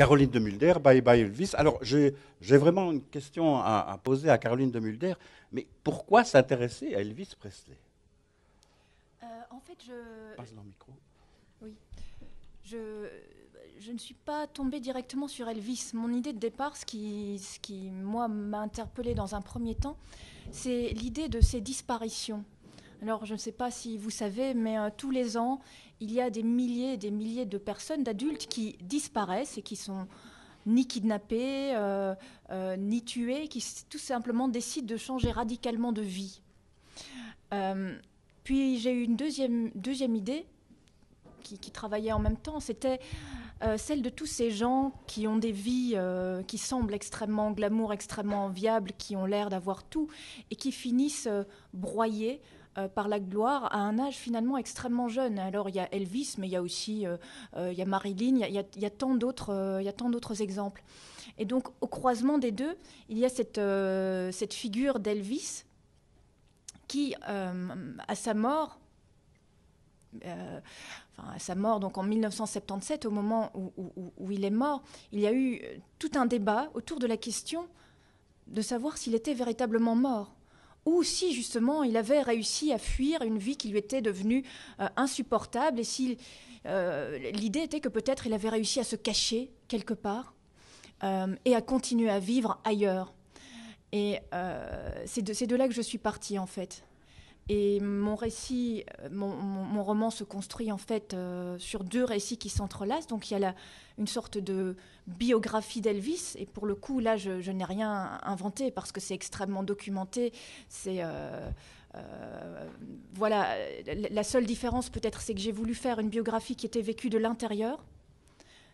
Caroline de Mulder, Bye Bye Elvis. Alors, j'ai vraiment une question à, poser à Caroline de Mulder, mais pourquoi s'intéresser à Elvis Presley euh, En fait, je. Oui. Je, je ne suis pas tombée directement sur Elvis. Mon idée de départ, ce qui, ce qui moi, m'a interpellée dans un premier temps, c'est l'idée de ses disparitions. Alors, je ne sais pas si vous savez, mais euh, tous les ans, il y a des milliers et des milliers de personnes, d'adultes, qui disparaissent et qui sont ni kidnappés, euh, euh, ni tués, qui tout simplement décident de changer radicalement de vie. puis j'ai eu une deuxième, idée qui, qui travaillait en même temps, c'était celle de tous ces gens qui ont des vies qui semblent extrêmement glamour, extrêmement enviables, qui ont l'air d'avoir tout et qui finissent broyés euh, par la gloire à un âge finalement extrêmement jeune. Alors il y a Elvis, mais il y a aussi euh, euh, il y a Marilyn, il y a, il y a tant d'autres il y a tant d'autres exemples. Et donc au croisement des deux, il y a cette, figure d'Elvis qui, à sa mort, enfin, à sa mort, donc en 1977, au moment où, il est mort, il y a eu tout un débat autour de la question de savoir s'il était véritablement mort ou si justement il avait réussi à fuir une vie qui lui était devenue euh, insupportable, et si euh, l'idée était que peut-être il avait réussi à se cacher quelque part euh, et à continuer à vivre ailleurs. Et c'est de, de là que je suis partie en fait. Et mon récit, euh, mon, roman se construit en fait euh, sur deux récits qui s'entrelacent. Donc il y a une sorte de biographie d'Elvis. Et pour le coup, là, je, n'ai rien inventé parce que c'est extrêmement documenté. C'est. Euh, voilà, la seule différence peut-être, c'est que j'ai voulu faire une biographie qui était vécue de l'intérieur,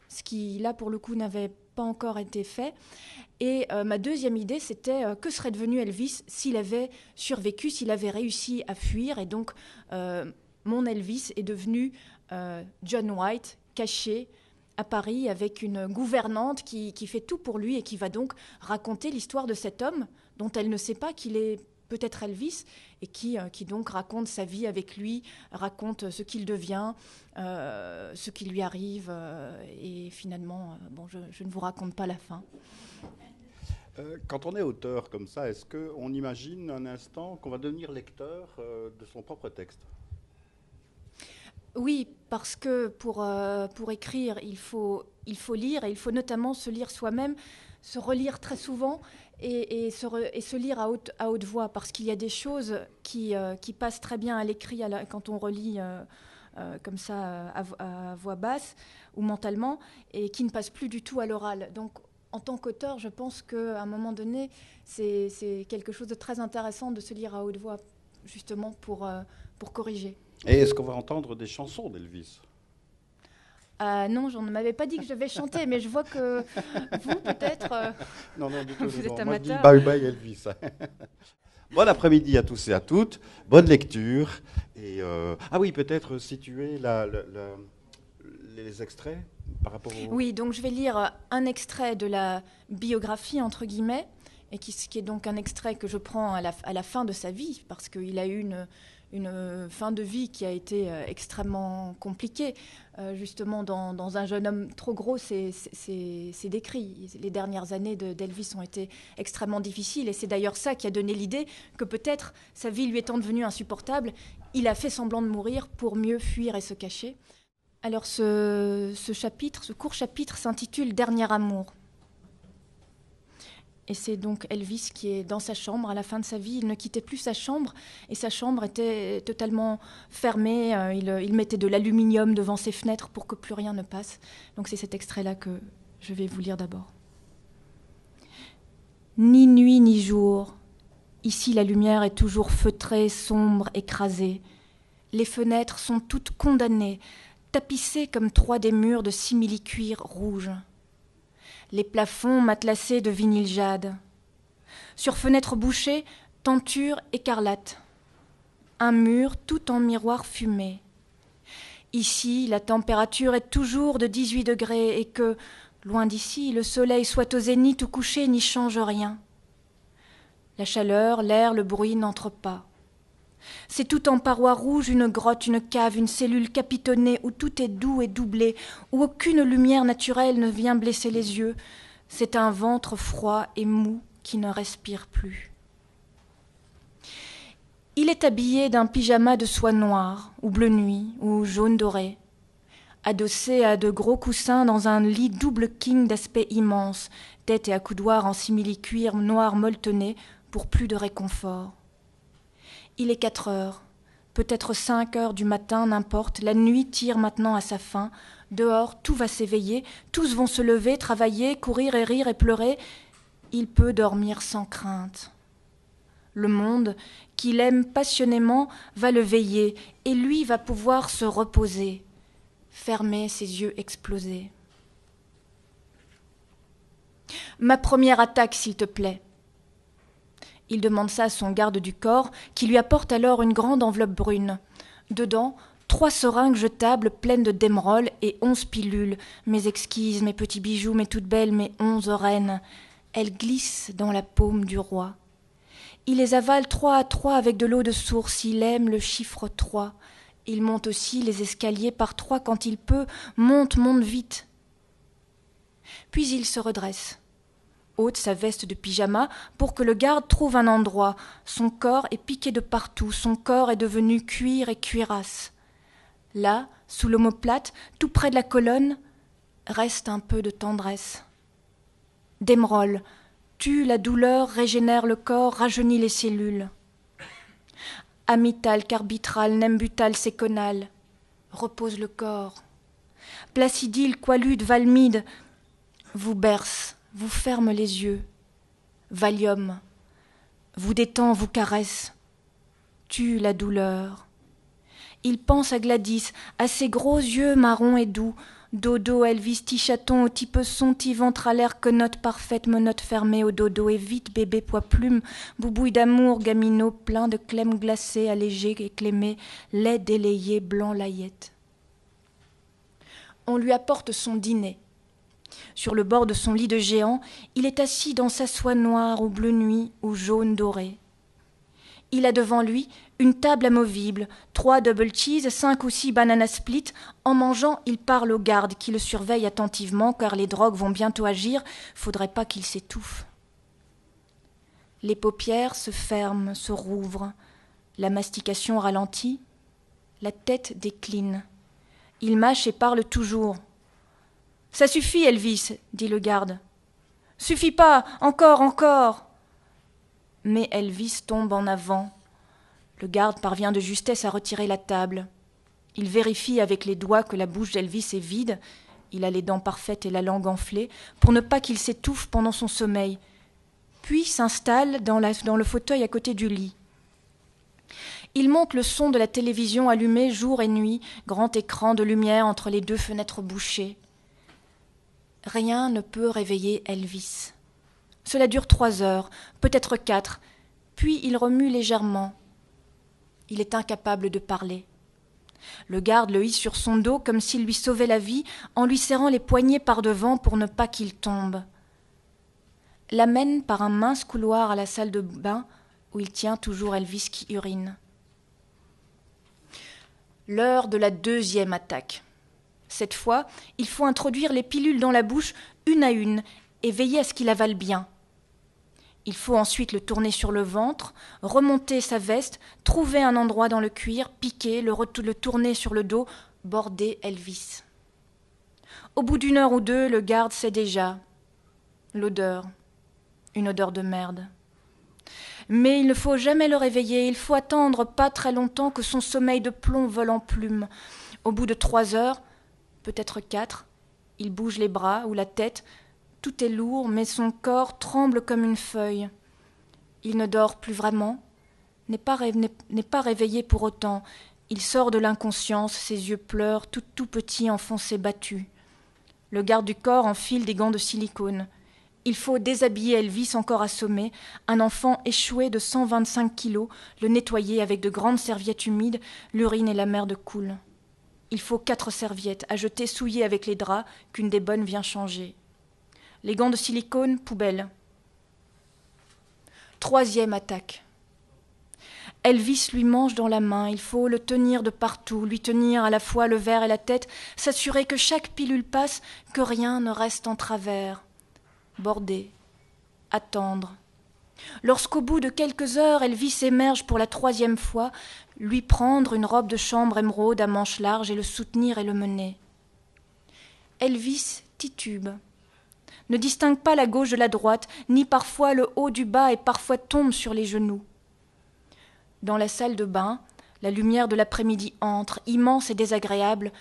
ce qui, là, pour le coup, n'avait pas encore été fait. Et euh, ma deuxième idée, c'était euh, que serait devenu Elvis s'il avait survécu, s'il avait réussi à fuir. Et donc, euh, mon Elvis est devenu John White, caché à Paris, avec une gouvernante qui fait tout pour lui et qui va donc raconter l'histoire de cet homme dont elle ne sait pas qu'il est peut-être Elvis, et qui, euh, qui donc raconte sa vie avec lui, raconte euh, ce qu'il devient, euh, ce qui lui arrive, et finalement, bon, je, ne vous raconte pas la fin. Quand on est auteur comme ça, est-ce qu'on imagine un instant qu'on va devenir lecteur de son propre texte oui, parce que pour, pour écrire, il faut, il faut lire, et il faut notamment se lire soi-même, se relire très souvent, et, se, lire à haute, voix, parce qu'il y a des choses qui, euh, passent très bien à l'écrit quand on relit. Euh, euh, comme ça à, voix basse ou mentalement et qui ne passent plus du tout à l'oral. Donc en tant qu'auteur, je pense qu'à un moment donné, c'est quelque chose de très intéressant de se lire à haute voix, justement pour, pour corriger. Et est-ce qu'on va entendre des chansons d'Elvis ah non, je ne m'avais pas dit que je vais chanter, mais je vois que vous, peut-être. Euh, non, non, Vous êtes bye bye Elvis. bon après-midi à tous et à toutes. Bonne lecture. Euh, ah oui, peut-être situer les extraits par rapport au... Oui, donc je vais lire un extrait de la biographie, entre guillemets, et qui, qui est donc un extrait que je prends à la, fin de sa vie, parce qu'il a eu une une euh, fin de vie qui a été euh, extrêmement compliquée. Euh, justement, dans, un jeune homme trop gros, c'est décrit. Les dernières années d'Elvis ont été extrêmement difficiles et c'est d'ailleurs ça qui a donné l'idée que peut-être sa vie lui étant devenue insupportable, il a fait semblant de mourir pour mieux fuir et se cacher. Alors ce chapitre, ce court chapitre s'intitule Dernier amour. Et c'est donc Elvis qui est dans sa chambre. À la fin de sa vie, il ne quittait plus sa chambre et sa chambre était totalement fermée. Euh, il, mettait de l'aluminium devant ses fenêtres pour que plus rien ne passe. Donc c'est cet extrait-là que je vais vous lire d'abord. Ni nuit ni jour. Ici la lumière est toujours feutrée, sombre, écrasée. Les fenêtres sont toutes condamnées, tapissées comme trois des murs de simili-cuir rouge les plafonds matelassés de vinyle jade. Sur fenêtres bouchées, tentures écarlates. Un mur tout en miroir fumé. Ici, la température est toujours de 18 degrés et que, loin d'ici, le soleil soit au zénith ou couché n'y change rien. La chaleur, l'air, le bruit n'entrent pas. C'est tout en parois rouges, une grotte, une cave, une cellule capitonnée où tout est doux et doublé, où aucune lumière naturelle ne vient blesser les yeux. C'est un ventre froid et mou qui ne respire plus. Il est habillé d'un pyjama de soie noire, ou bleu nuit, ou jaune doré, adossé à de gros coussins dans un lit double king d'aspect immense, tête et accoudoir en simili-cuir noir molletonné pour plus de réconfort. Il est quatre heures, peut-être cinq heures du matin, n'importe, la nuit tire maintenant à sa fin. Dehors, tout va s'éveiller, tous vont se lever, travailler, courir et rire et pleurer. Il peut dormir sans crainte. Le monde, qu'il aime passionnément, va le veiller, et lui va pouvoir se reposer, fermer ses yeux explosés. Ma première attaque, s'il te plaît. Il demande ça à son garde du corps, qui lui apporte alors une grande enveloppe brune. Dedans, trois seringues jetables pleines de démeroles et onze pilules. Mes exquises, mes petits bijoux, mes toutes belles, mes onze reines. Elles glissent dans la paume du roi. Il les avale trois à trois avec de l'eau de source. Il aime le chiffre trois. Il monte aussi les escaliers par trois quand il peut. Monte, monte vite. Puis il se redresse ôte sa veste de pyjama pour que le garde trouve un endroit. Son corps est piqué de partout, son corps est devenu cuir et cuirasse. Là, sous l'omoplate, tout près de la colonne, reste un peu de tendresse. Démerol, tue la douleur, régénère le corps, rajeunit les cellules. Amital, carbitral, nembutal, séconal, repose le corps. Placidil, qualude, valmide, vous berce vous ferme les yeux, Valium, vous détend, vous caresse, tue la douleur. Il pense à Gladys, à ses gros yeux marrons et doux, dodo, Elvis, chaton au type son, ventre à l'air, que note parfaite, menotte fermée au dodo, et vite, bébé poids plume, boubouille d'amour, gaminot, plein de glacées, allégés et clémés lait délayé, blanc laillette. On lui apporte son dîner sur le bord de son lit de géant, il est assis dans sa soie noire ou bleu nuit ou jaune doré. Il a devant lui une table amovible, trois double cheese, cinq ou six banana split. En mangeant, il parle au garde qui le surveille attentivement car les drogues vont bientôt agir, faudrait pas qu'il s'étouffe. Les paupières se ferment, se rouvrent, la mastication ralentit, la tête décline. Il mâche et parle toujours, ça suffit, Elvis, dit le garde. Suffit pas, encore, encore. Mais Elvis tombe en avant. Le garde parvient de justesse à retirer la table. Il vérifie avec les doigts que la bouche d'Elvis est vide. Il a les dents parfaites et la langue enflée pour ne pas qu'il s'étouffe pendant son sommeil. Puis s'installe dans, le fauteuil à côté du lit. Il monte le son de la télévision allumée jour et nuit, grand écran de lumière entre les deux fenêtres bouchées. Rien ne peut réveiller Elvis. Cela dure trois heures, peut-être quatre, puis il remue légèrement. Il est incapable de parler. Le garde le hisse sur son dos comme s'il lui sauvait la vie, en lui serrant les poignets par devant pour ne pas qu'il tombe. L'amène par un mince couloir à la salle de bain où il tient toujours Elvis qui urine. L'heure de la deuxième attaque. Cette fois, il faut introduire les pilules dans la bouche une à une et veiller à ce qu'il avale bien. Il faut ensuite le tourner sur le ventre, remonter sa veste, trouver un endroit dans le cuir, piquer, le, le tourner sur le dos, border Elvis. Au bout d'une heure ou deux, le garde sait déjà. L'odeur. Une odeur de merde. Mais il ne faut jamais le réveiller, il faut attendre pas très longtemps que son sommeil de plomb vole en plume. Au bout de trois heures, peut-être quatre. Il bouge les bras ou la tête, tout est lourd, mais son corps tremble comme une feuille. Il ne dort plus vraiment, n'est pas, réveillé pour autant. Il sort de l'inconscience, ses yeux pleurent, tout tout petit enfoncé battu. Le garde du corps enfile des gants de silicone. Il faut déshabiller Elvis encore assommé, un enfant échoué de 125 kilos, le nettoyer avec de grandes serviettes humides, l'urine et la mer de coule. Il faut quatre serviettes à jeter souillées avec les draps qu'une des bonnes vient changer. Les gants de silicone, poubelle. Troisième attaque. Elvis lui mange dans la main, il faut le tenir de partout, lui tenir à la fois le verre et la tête, s'assurer que chaque pilule passe, que rien ne reste en travers. Border, attendre, Lorsqu'au bout de quelques heures Elvis émerge pour la troisième fois, lui prendre une robe de chambre émeraude à manches larges et le soutenir et le mener. Elvis titube, ne distingue pas la gauche de la droite, ni parfois le haut du bas et parfois tombe sur les genoux. Dans la salle de bain, la lumière de l'après-midi entre, immense et désagréable,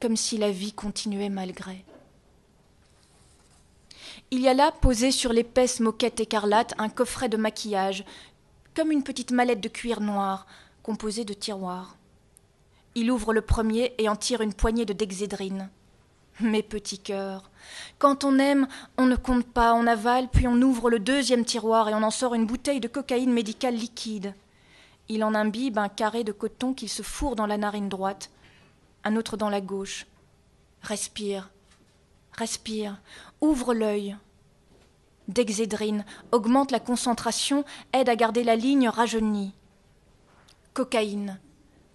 comme si la vie continuait malgré. Il y a là, posé sur l'épaisse moquette écarlate, un coffret de maquillage, comme une petite mallette de cuir noir, composée de tiroirs. Il ouvre le premier et en tire une poignée de dexédrine. Mes petits cœurs. Quand on aime, on ne compte pas, on avale, puis on ouvre le deuxième tiroir et on en sort une bouteille de cocaïne médicale liquide. Il en imbibe un carré de coton qu'il se fourre dans la narine droite, un autre dans la gauche. Respire. Respire, ouvre l'œil. Dexédrine augmente la concentration, aide à garder la ligne rajeunie. Cocaïne,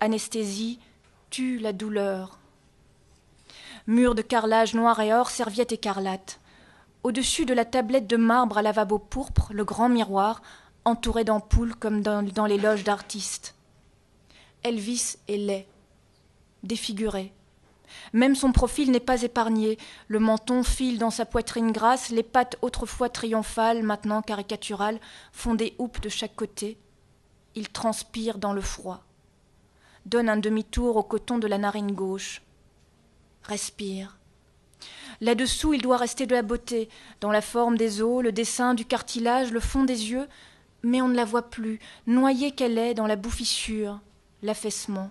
anesthésie, tue la douleur. Mur de carrelage noir et or, serviette écarlate. Au-dessus de la tablette de marbre à lavabo pourpre, le grand miroir, entouré d'ampoules comme dans, dans les loges d'artistes. Elvis est laid, défiguré, même son profil n'est pas épargné. Le menton file dans sa poitrine grasse, les pattes autrefois triomphales, maintenant caricaturales, font des houppes de chaque côté. Il transpire dans le froid. Donne un demi-tour au coton de la narine gauche. Respire. Là-dessous, il doit rester de la beauté, dans la forme des os, le dessin du cartilage, le fond des yeux, mais on ne la voit plus, noyée qu'elle est dans la bouffissure, l'affaissement.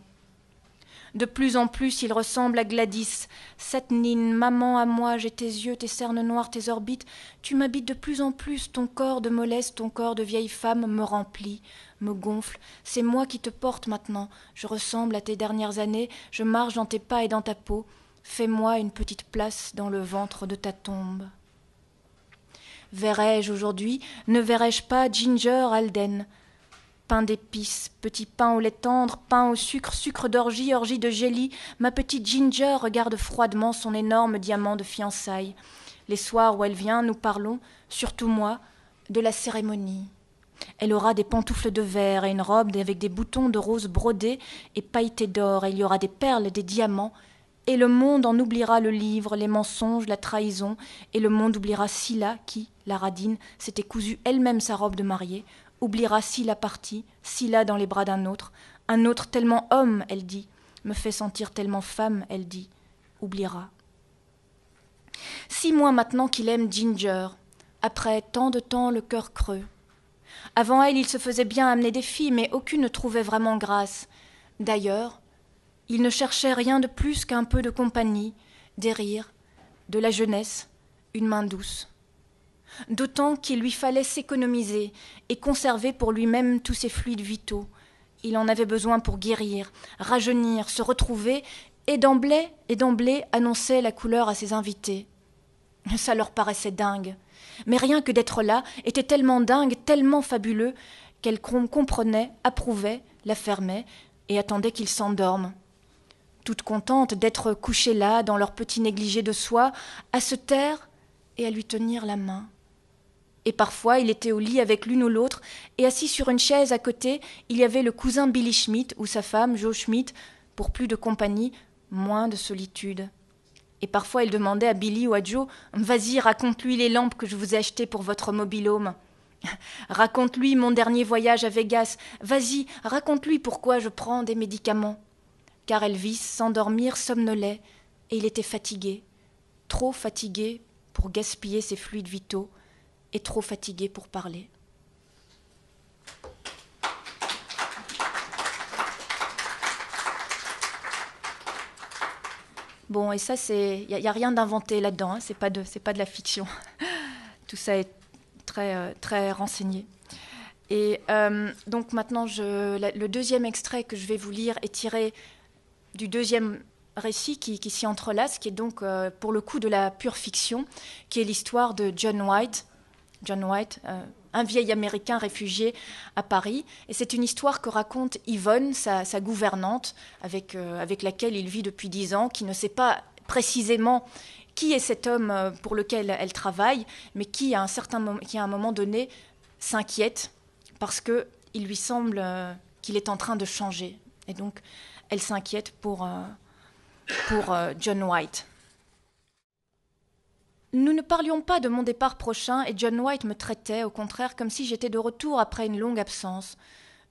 De plus en plus, il ressemble à Gladys. Cette nine, maman à moi, j'ai tes yeux, tes cernes noires, tes orbites. Tu m'habites de plus en plus, ton corps de mollesse, ton corps de vieille femme me remplit, me gonfle. C'est moi qui te porte maintenant. Je ressemble à tes dernières années, je marche dans tes pas et dans ta peau. Fais-moi une petite place dans le ventre de ta tombe. Verrai-je aujourd'hui, ne verrai-je pas Ginger Alden Pain d'épices, petit pain au lait tendre, pain au sucre, sucre d'orgie, orgie de jelly. ma petite Ginger regarde froidement son énorme diamant de fiançailles. Les soirs où elle vient, nous parlons, surtout moi, de la cérémonie. Elle aura des pantoufles de verre et une robe avec des boutons de rose brodés et pailletés d'or, et il y aura des perles, des diamants, et le monde en oubliera le livre, les mensonges, la trahison, et le monde oubliera Scylla qui, la radine, s'était cousue elle-même sa robe de mariée, oubliera la partie, si là dans les bras d'un autre, un autre tellement homme, elle dit, me fait sentir tellement femme, elle dit, oubliera. Six mois maintenant qu'il aime Ginger, après tant de temps le cœur creux. Avant elle, il se faisait bien amener des filles, mais aucune ne trouvait vraiment grâce. D'ailleurs, il ne cherchait rien de plus qu'un peu de compagnie, des rires, de la jeunesse, une main douce d'autant qu'il lui fallait s'économiser et conserver pour lui-même tous ses fluides vitaux. Il en avait besoin pour guérir, rajeunir, se retrouver, et d'emblée, et d'emblée annonçait la couleur à ses invités. Ça leur paraissait dingue. Mais rien que d'être là était tellement dingue, tellement fabuleux, qu'elle comprenait, approuvait, la fermait, et attendait qu'il s'endorme toute contente d'être couchée là dans leur petit négligé de soie, à se taire et à lui tenir la main. Et parfois, il était au lit avec l'une ou l'autre, et assis sur une chaise à côté, il y avait le cousin Billy Schmidt ou sa femme, Joe Schmidt, pour plus de compagnie, moins de solitude. Et parfois, il demandait à Billy ou à Joe Vas-y, raconte-lui les lampes que je vous ai achetées pour votre mobilhome. Raconte-lui mon dernier voyage à Vegas. Vas-y, raconte-lui pourquoi je prends des médicaments. Car Elvis, sans dormir, somnolait, et il était fatigué, trop fatigué pour gaspiller ses fluides vitaux est trop fatigué pour parler. Bon, et ça, c'est, il n'y a, rien d'inventé là-dedans. Ce hein. C'est pas de, c'est pas de la fiction. Tout ça est très, euh, très renseigné. Et euh, donc maintenant, je, le deuxième extrait que je vais vous lire est tiré du deuxième récit qui, s'y entrelace, qui est donc euh, pour le coup de la pure fiction, qui est l'histoire de John White, John White, euh, un vieil Américain réfugié à Paris. Et c'est une histoire que raconte Yvonne, sa, gouvernante, euh, avec, laquelle il vit depuis dix ans, qui ne sait pas précisément qui est cet homme euh, pour lequel elle travaille, mais qui, à un, certain à un moment donné, s'inquiète parce qu'il lui semble qu'il est en train de changer. Et donc, elle s'inquiète pour John White. Nous ne parlions pas de mon départ prochain et John White me traitait au contraire comme si j'étais de retour après une longue absence.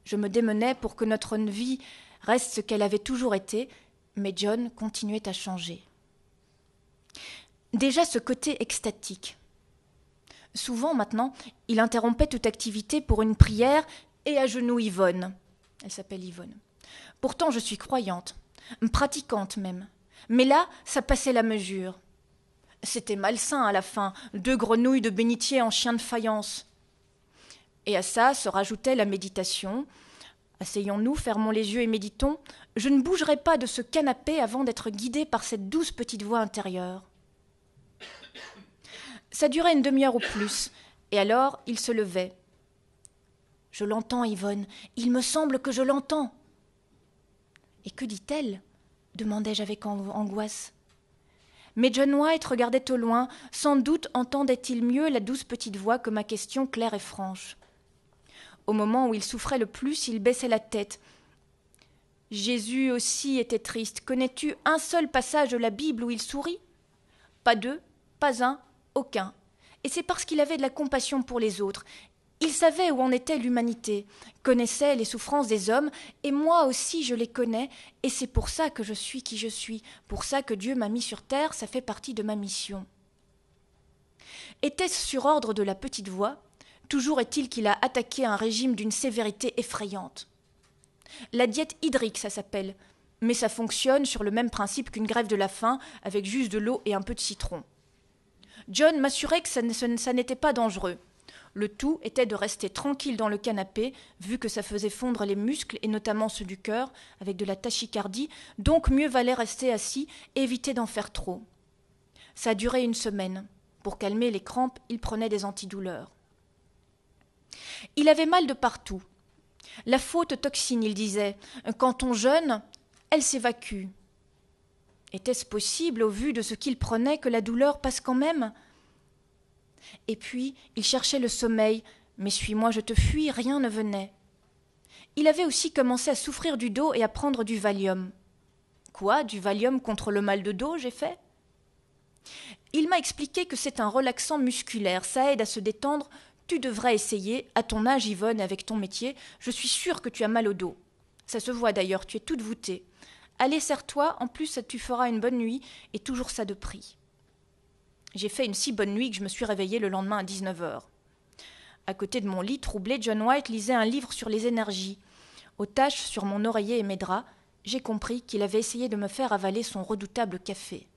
Je me démenais pour que notre vie reste ce qu'elle avait toujours été, mais John continuait à changer. Déjà ce côté extatique. Souvent maintenant, il interrompait toute activité pour une prière et à genoux Yvonne. Elle s'appelle Yvonne. Pourtant je suis croyante, pratiquante même. Mais là, ça passait la mesure. C'était malsain à la fin, deux grenouilles de bénitier en chien de faïence. Et à ça se rajoutait la méditation. Asseyons-nous, fermons les yeux et méditons. Je ne bougerai pas de ce canapé avant d'être guidé par cette douce petite voix intérieure. Ça durait une demi-heure ou plus, et alors il se levait. Je l'entends, Yvonne, il me semble que je l'entends. Et que dit-elle demandai-je avec angoisse. Mais John White regardait au loin. Sans doute entendait-il mieux la douce petite voix que ma question claire et franche. Au moment où il souffrait le plus, il baissait la tête. Jésus aussi était triste. Connais-tu un seul passage de la Bible où il sourit Pas deux, pas un, aucun. Et c'est parce qu'il avait de la compassion pour les autres. Il savait où en était l'humanité, connaissait les souffrances des hommes, et moi aussi je les connais, et c'est pour ça que je suis qui je suis, pour ça que Dieu m'a mis sur terre, ça fait partie de ma mission. Était-ce sur ordre de la petite voix Toujours est-il qu'il a attaqué un régime d'une sévérité effrayante. La diète hydrique, ça s'appelle, mais ça fonctionne sur le même principe qu'une grève de la faim, avec juste de l'eau et un peu de citron. John m'assurait que ça n'était pas dangereux. Le tout était de rester tranquille dans le canapé, vu que ça faisait fondre les muscles et notamment ceux du cœur, avec de la tachycardie, donc mieux valait rester assis, éviter d'en faire trop. Ça durait une semaine. Pour calmer les crampes, il prenait des antidouleurs. Il avait mal de partout. La faute toxine, il disait. Quand on jeûne, elle s'évacue. Était-ce possible, au vu de ce qu'il prenait, que la douleur passe quand même et puis il cherchait le sommeil, mais suis-moi, je te fuis, rien ne venait. Il avait aussi commencé à souffrir du dos et à prendre du Valium. Quoi, du Valium contre le mal de dos, j'ai fait Il m'a expliqué que c'est un relaxant musculaire, ça aide à se détendre. Tu devrais essayer, à ton âge, Yvonne, avec ton métier, je suis sûre que tu as mal au dos. Ça se voit d'ailleurs, tu es toute voûtée. Allez, serre-toi, en plus tu feras une bonne nuit, et toujours ça de prix. J'ai fait une si bonne nuit que je me suis réveillée le lendemain à 19h. À côté de mon lit, troublé, John White lisait un livre sur les énergies. Aux taches sur mon oreiller et mes draps, j'ai compris qu'il avait essayé de me faire avaler son redoutable café.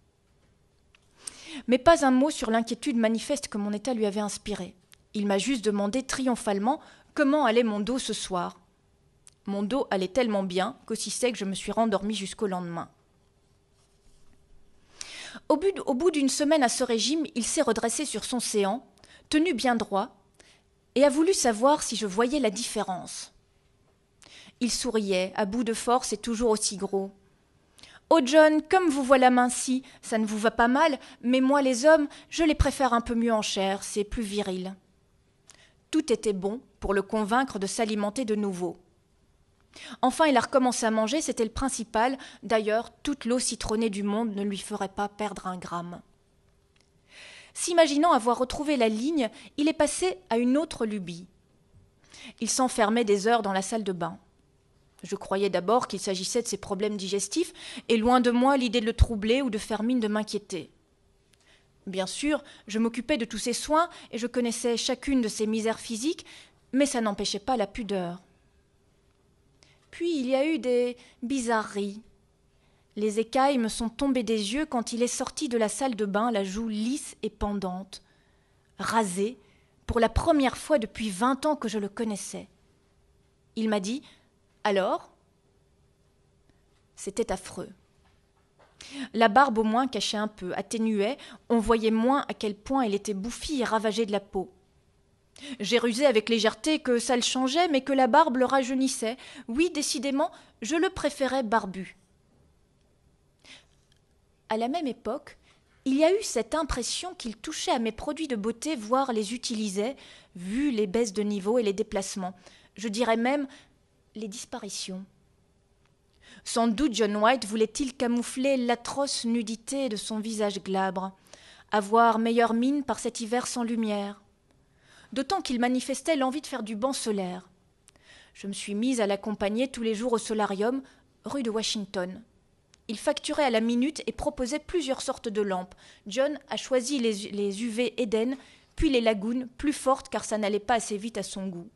Mais pas un mot sur l'inquiétude manifeste que mon état lui avait inspirée. Il m'a juste demandé triomphalement comment allait mon dos ce soir. Mon dos allait tellement bien qu'aussi sec je me suis rendormie jusqu'au lendemain. Au bout d'une semaine à ce régime, il s'est redressé sur son séant, tenu bien droit, et a voulu savoir si je voyais la différence. Il souriait, à bout de force et toujours aussi gros. Oh John, comme vous voilà minci, ça ne vous va pas mal, mais moi les hommes, je les préfère un peu mieux en chair, c'est plus viril. Tout était bon pour le convaincre de s'alimenter de nouveau. Enfin, il a recommencé à manger, c'était le principal. D'ailleurs, toute l'eau citronnée du monde ne lui ferait pas perdre un gramme. S'imaginant avoir retrouvé la ligne, il est passé à une autre lubie. Il s'enfermait des heures dans la salle de bain. Je croyais d'abord qu'il s'agissait de ses problèmes digestifs, et loin de moi l'idée de le troubler ou de faire mine de m'inquiéter. Bien sûr, je m'occupais de tous ses soins et je connaissais chacune de ses misères physiques, mais ça n'empêchait pas la pudeur. Puis il y a eu des bizarreries. Les écailles me sont tombées des yeux quand il est sorti de la salle de bain, la joue lisse et pendante, rasé, pour la première fois depuis vingt ans que je le connaissais. Il m'a dit Alors C'était affreux. La barbe au moins cachait un peu, atténuait, on voyait moins à quel point elle était bouffie et ravagée de la peau. J'ai rusé avec légèreté que ça le changeait, mais que la barbe le rajeunissait. Oui, décidément, je le préférais barbu. À la même époque, il y a eu cette impression qu'il touchait à mes produits de beauté, voire les utilisait, vu les baisses de niveau et les déplacements. Je dirais même les disparitions. Sans doute John White voulait-il camoufler l'atroce nudité de son visage glabre, avoir meilleure mine par cet hiver sans lumière d'autant qu'il manifestait l'envie de faire du banc solaire. Je me suis mise à l'accompagner tous les jours au solarium, rue de Washington. Il facturait à la minute et proposait plusieurs sortes de lampes. John a choisi les, UV Eden, puis les lagunes, plus fortes car ça n'allait pas assez vite à son goût.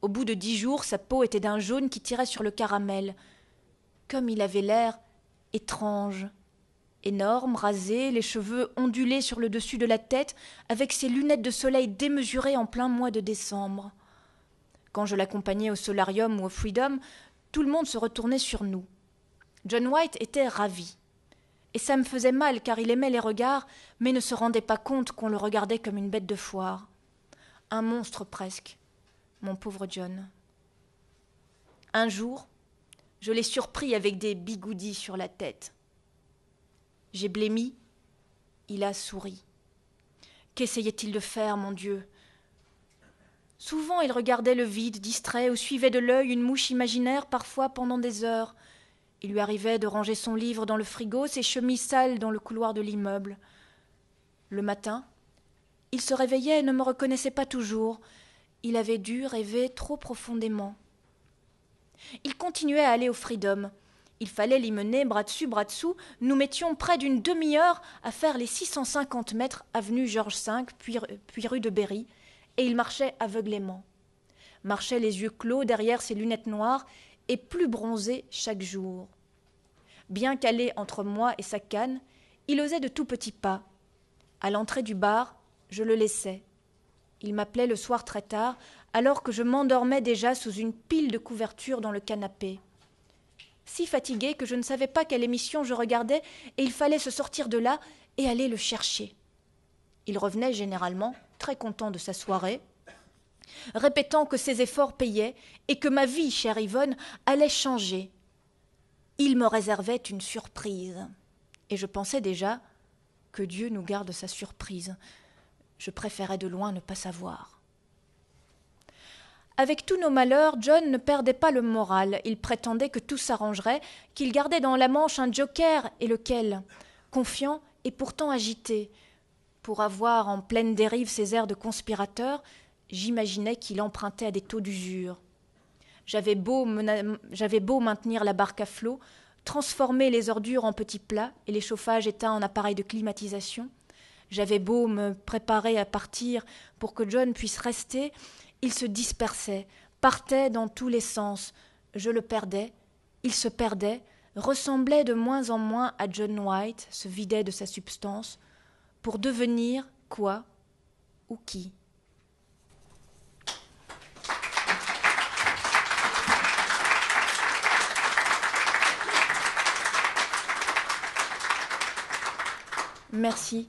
Au bout de dix jours, sa peau était d'un jaune qui tirait sur le caramel. Comme il avait l'air étrange. Énorme, rasé, les cheveux ondulés sur le dessus de la tête, avec ses lunettes de soleil démesurées en plein mois de décembre. Quand je l'accompagnais au solarium ou au freedom, tout le monde se retournait sur nous. John White était ravi. Et ça me faisait mal car il aimait les regards, mais ne se rendait pas compte qu'on le regardait comme une bête de foire. Un monstre presque. Mon pauvre John. Un jour, je l'ai surpris avec des bigoudis sur la tête. J'ai blémi. Il a souri. Qu'essayait-il de faire, mon Dieu Souvent, il regardait le vide, distrait, ou suivait de l'œil une mouche imaginaire, parfois pendant des heures. Il lui arrivait de ranger son livre dans le frigo, ses chemises sales dans le couloir de l'immeuble. Le matin, il se réveillait et ne me reconnaissait pas toujours. Il avait dû rêver trop profondément. Il continuait à aller au Freedom. Il fallait l'y mener bras dessus, bras dessous. Nous mettions près d'une demi-heure à faire les 650 mètres avenue Georges V, puis, rue de Berry, et il marchait aveuglément. Marchait les yeux clos derrière ses lunettes noires et plus bronzé chaque jour. Bien calé entre moi et sa canne, il osait de tout petits pas. À l'entrée du bar, je le laissais. Il m'appelait le soir très tard, alors que je m'endormais déjà sous une pile de couvertures dans le canapé si fatigué que je ne savais pas quelle émission je regardais, et il fallait se sortir de là et aller le chercher. Il revenait généralement très content de sa soirée, répétant que ses efforts payaient et que ma vie, chère Yvonne, allait changer. Il me réservait une surprise. Et je pensais déjà que Dieu nous garde sa surprise. Je préférais de loin ne pas savoir. Avec tous nos malheurs, John ne perdait pas le moral. Il prétendait que tout s'arrangerait, qu'il gardait dans la manche un joker, et lequel Confiant et pourtant agité. Pour avoir en pleine dérive ses airs de conspirateur, j'imaginais qu'il empruntait à des taux d'usure. J'avais beau, beau, maintenir la barque à flot, transformer les ordures en petits plats et les chauffages éteints en appareils de climatisation, j'avais beau me préparer à partir pour que John puisse rester, il se dispersait, partait dans tous les sens. Je le perdais, il se perdait, ressemblait de moins en moins à John White, se vidait de sa substance, pour devenir quoi ou qui. Merci.